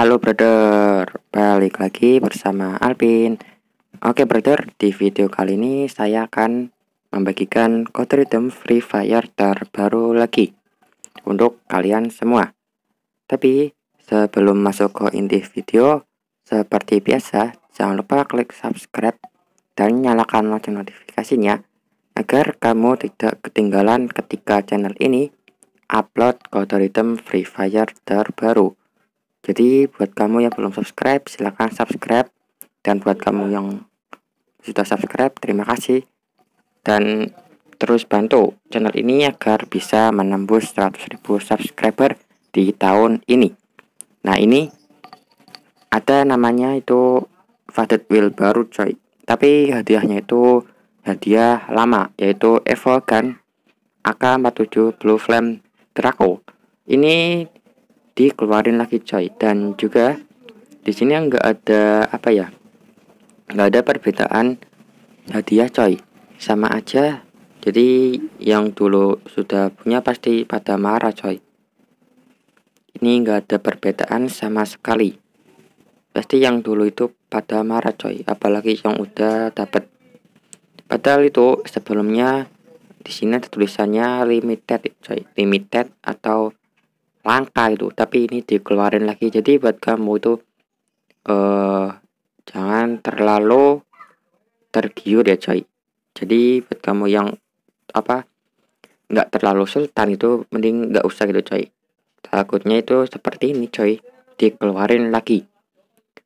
Halo brother, balik lagi bersama Alvin Oke brother, di video kali ini saya akan membagikan kode rhythm Free Fire terbaru lagi Untuk kalian semua Tapi sebelum masuk ke inti video Seperti biasa, jangan lupa klik subscribe dan nyalakan lonceng notifikasinya Agar kamu tidak ketinggalan ketika channel ini upload kode rhythm Free Fire terbaru jadi buat kamu yang belum subscribe silahkan subscribe dan buat kamu yang sudah subscribe terima kasih dan terus bantu channel ini agar bisa menembus 100.000 subscriber di tahun ini. Nah ini ada namanya itu Faded Wheel baru coy tapi hadiahnya itu hadiah lama yaitu Evo Gun AK47 Blue Flame Draco ini dikeluarin lagi coy dan juga di sini enggak ada apa ya nggak ada perbedaan hadiah coy sama aja jadi yang dulu sudah punya pasti pada marah coy ini enggak ada perbedaan sama sekali pasti yang dulu itu pada marah coy apalagi yang udah dapet padahal itu sebelumnya di sini ada tulisannya limited coy limited atau langka itu tapi ini dikeluarin lagi jadi buat kamu itu uh, jangan terlalu tergiur ya coy jadi buat kamu yang apa nggak terlalu sultan itu mending nggak usah gitu coy takutnya itu seperti ini coy dikeluarin lagi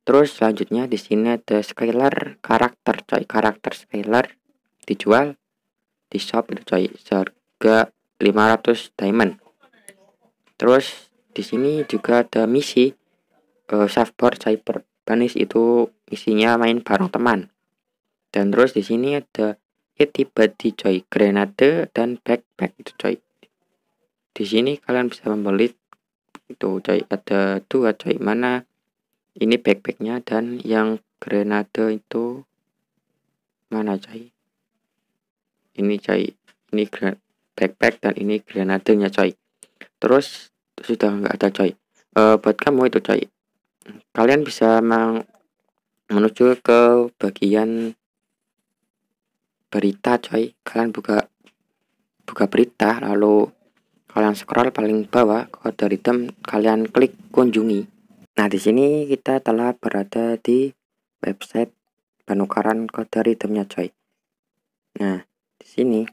terus selanjutnya di sini ada skiller karakter coy karakter skiller dijual di shop itu coy seharga 500 diamond Terus di sini juga ada misi uh, surfboard cyber banis itu isinya main bareng teman. Dan terus di sini ada tiba Body Joy, Grenade dan Backpack itu coy. Di sini kalian bisa membeli itu coy ada dua coy mana ini backpacknya dan yang Grenade itu mana coy? Ini coy, ini backpack dan ini grenadenya coy terus sudah nggak ada coy e, eh, buat kamu itu coy kalian bisa meng menuju ke bagian berita coy kalian buka buka berita lalu kalian scroll paling bawah kode rhythm kalian klik kunjungi nah di sini kita telah berada di website penukaran kode rhythmnya coy nah di sini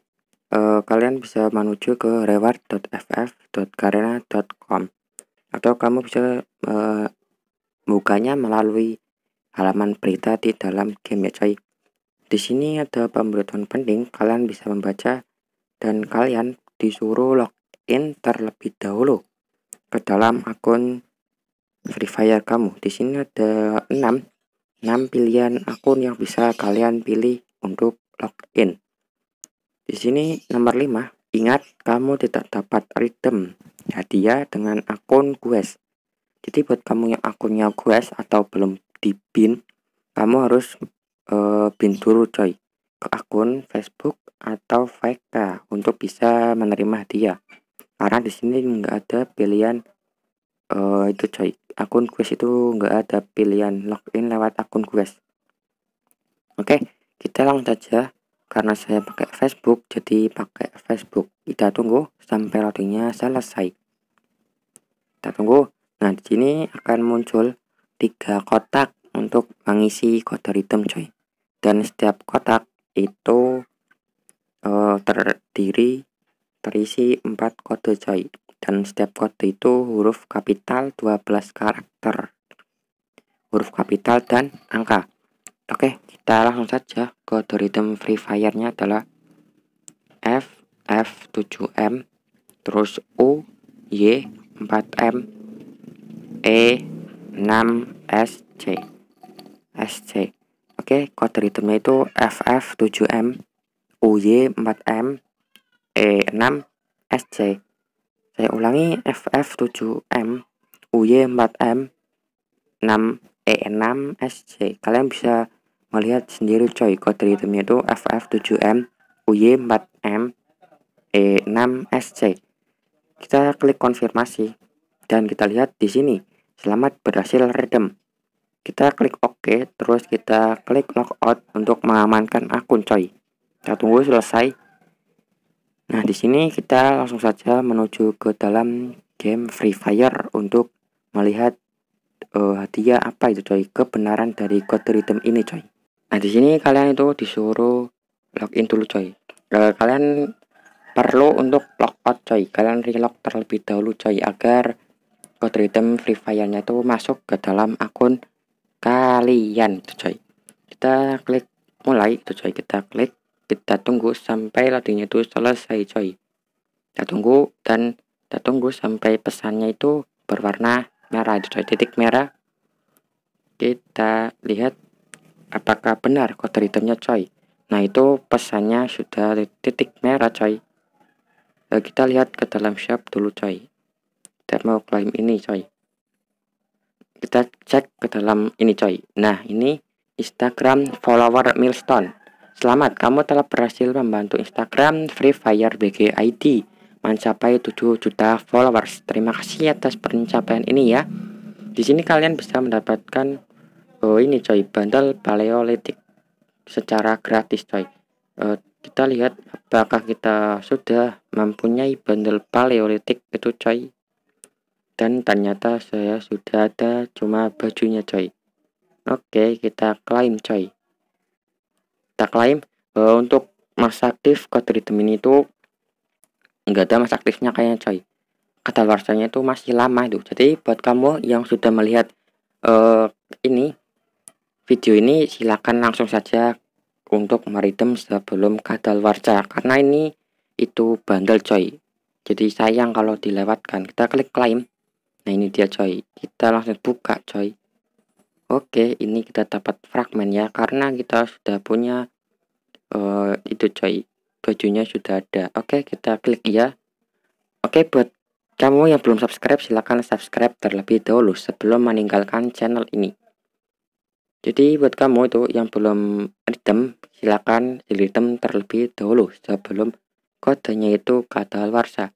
eh, kalian bisa menuju ke reward.ff.karena.com atau kamu bisa eh, bukanya melalui halaman berita di dalam game ya coy. Di sini ada pemberitahuan penting, kalian bisa membaca dan kalian disuruh login terlebih dahulu ke dalam akun Free Fire kamu. Di sini ada 6 6 pilihan akun yang bisa kalian pilih untuk login. Di sini nomor 5, ingat kamu tidak dapat redeem hadiah dengan akun quest. Jadi buat kamu yang akunnya quest atau belum di bin, kamu harus uh, bin dulu coy ke akun Facebook atau VK untuk bisa menerima hadiah. Karena di sini nggak ada pilihan uh, itu coy akun quest itu nggak ada pilihan login lewat akun quest. Oke, kita langsung saja karena saya pakai Facebook jadi pakai Facebook kita tunggu sampai loadingnya selesai kita tunggu nah di sini akan muncul tiga kotak untuk mengisi kode rhythm coy dan setiap kotak itu uh, terdiri terisi empat kode coy dan setiap kode itu huruf kapital 12 karakter huruf kapital dan angka oke kita langsung saja ke algoritma free fire-nya adalah F F7M terus U Y 4M E 6 S C S C Oke okay, kode ritme itu FF 7M UY 4M E 6 S C saya ulangi FF 7M UY 4M 6 E6 S C kalian bisa melihat sendiri coy kode itu FF7M UY4M E6SC kita klik konfirmasi dan kita lihat di sini selamat berhasil redem kita klik OK terus kita klik logout untuk mengamankan akun coy kita tunggu selesai nah di sini kita langsung saja menuju ke dalam game Free Fire untuk melihat uh, hadiah apa itu coy kebenaran dari kode ini coy Nah, di sini kalian itu disuruh login dulu coy. Eh, kalian perlu untuk logout coy. Kalian relog terlebih dahulu coy agar kode rhythm free fire-nya itu masuk ke dalam akun kalian itu coy. Kita klik mulai itu coy. Kita klik, kita tunggu sampai loadingnya itu selesai coy. Kita tunggu dan kita tunggu sampai pesannya itu berwarna merah itu coy. Titik merah kita lihat Apakah benar kode hitamnya coy? Nah itu pesannya sudah titik merah coy. Nah, kita lihat ke dalam shop dulu coy. Kita mau klaim ini coy. Kita cek ke dalam ini coy. Nah ini Instagram follower milestone. Selamat, kamu telah berhasil membantu Instagram Free Fire id mencapai 7 juta followers. Terima kasih atas pencapaian ini ya. Di sini kalian bisa mendapatkan oh ini coy bantal paleolitik secara gratis coy uh, kita lihat apakah kita sudah mempunyai bandel paleolitik itu coy dan ternyata saya sudah ada cuma bajunya coy oke kita klaim coy kita klaim uh, untuk masa aktif kode redeem itu enggak ada masa aktifnya kayaknya coy kata warsanya itu masih lama itu jadi buat kamu yang sudah melihat uh, ini video ini silahkan langsung saja untuk meridem sebelum kadal warca karena ini itu bandel coy jadi sayang kalau dilewatkan kita klik claim nah ini dia coy kita langsung buka coy oke ini kita dapat fragmen ya karena kita sudah punya uh, itu coy bajunya sudah ada oke kita klik ya oke buat kamu yang belum subscribe silahkan subscribe terlebih dahulu sebelum meninggalkan channel ini jadi buat kamu itu yang belum item silakan item terlebih dahulu sebelum kodenya itu warsa.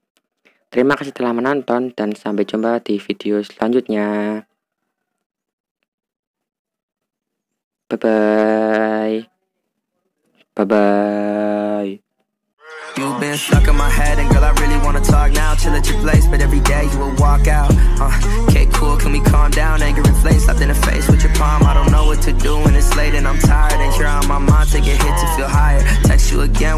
Terima kasih telah menonton dan sampai jumpa di video selanjutnya. Bye bye. Bye bye. You've been stuck in my head, and girl, I really wanna talk now. Chill at your place, but every day you will walk out. Uh, okay, cool, can we calm down? Anger flames slapped in the face with your palm. I don't know what to do, when it's late, and I'm tired. And here on my mind, take a hit to feel higher. Text you again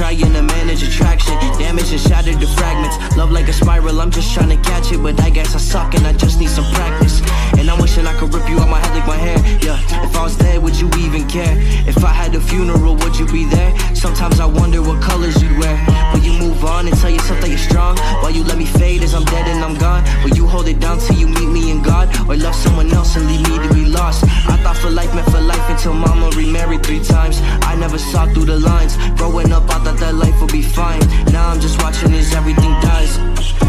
Trying to manage attraction, damage and shattered to fragments. Love like a spiral, I'm just trying to catch it, but I guess I suck and I just need some practice. And I'm wishing I could rip you out my head like my hair. Yeah, if I was dead, would you even care? If I had a funeral, would you be there? Sometimes I wonder what colors you'd wear. Will you move on and tell yourself that you're strong? While you let me fade as I'm dead and I'm gone? Will you hold it down till you meet me in God? Or love someone else and leave me to be lost? I thought for life meant for life until mama remarried three times saw through the lines Growing up, I thought that life would be fine Now I'm just watching as everything dies